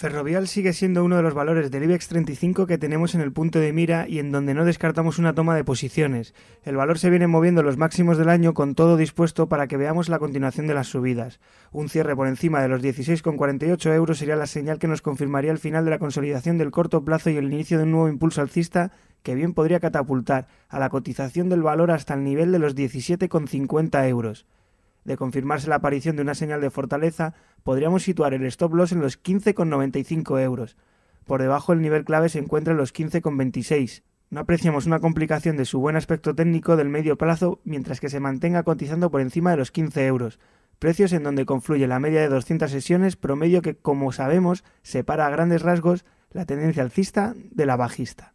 Ferrovial sigue siendo uno de los valores del IBEX 35 que tenemos en el punto de mira y en donde no descartamos una toma de posiciones. El valor se viene moviendo los máximos del año con todo dispuesto para que veamos la continuación de las subidas. Un cierre por encima de los 16,48 euros sería la señal que nos confirmaría el final de la consolidación del corto plazo y el inicio de un nuevo impulso alcista que bien podría catapultar a la cotización del valor hasta el nivel de los 17,50 euros. De confirmarse la aparición de una señal de fortaleza, podríamos situar el stop loss en los 15,95 euros. Por debajo del nivel clave se encuentra en los 15,26. No apreciamos una complicación de su buen aspecto técnico del medio plazo mientras que se mantenga cotizando por encima de los 15 euros, precios en donde confluye la media de 200 sesiones promedio que, como sabemos, separa a grandes rasgos la tendencia alcista de la bajista.